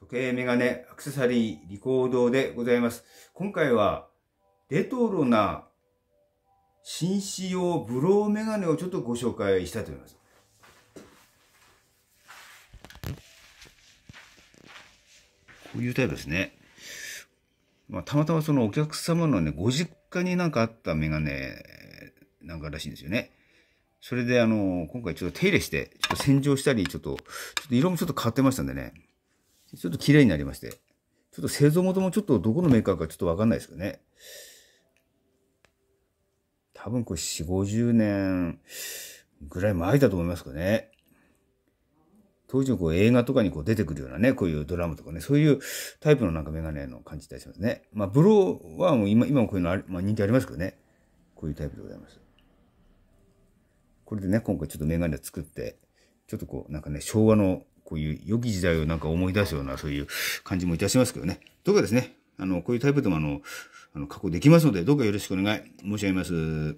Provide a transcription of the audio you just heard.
時計、メガネ、アクセサリー、リコードでございます。今回は、レトロな紳士用ブローメガネをちょっとご紹介したいと思います。こういうタイプですね。まあ、たまたまそのお客様のね、ご実家になんかあったメガネなんからしいんですよね。それであの、今回ちょっと手入れして、ちょっと洗浄したり、ちょっと、ちょっと色もちょっと変わってましたんでね。ちょっと綺麗になりまして、ちょっと製造元もちょっとどこのメーカーかちょっとわかんないですけどね。多分これ4、50年ぐらい前だと思いますけどね。当時のこう映画とかにこう出てくるようなね、こういうドラムとかね、そういうタイプのなんかメガネの感じたしますね。まあ、ブローはもう今、今もこういうのあまあ、人気ありますけどね。こういうタイプでございます。これでね、今回ちょっとメガネ作って、ちょっとこう、なんかね、昭和のこういう良き時代をなんか思い出すような、そういう感じもいたしますけどね。どうかですね、あの、こういうタイプでもあの、あの、確保できますので、どうかよろしくお願い申し上げます。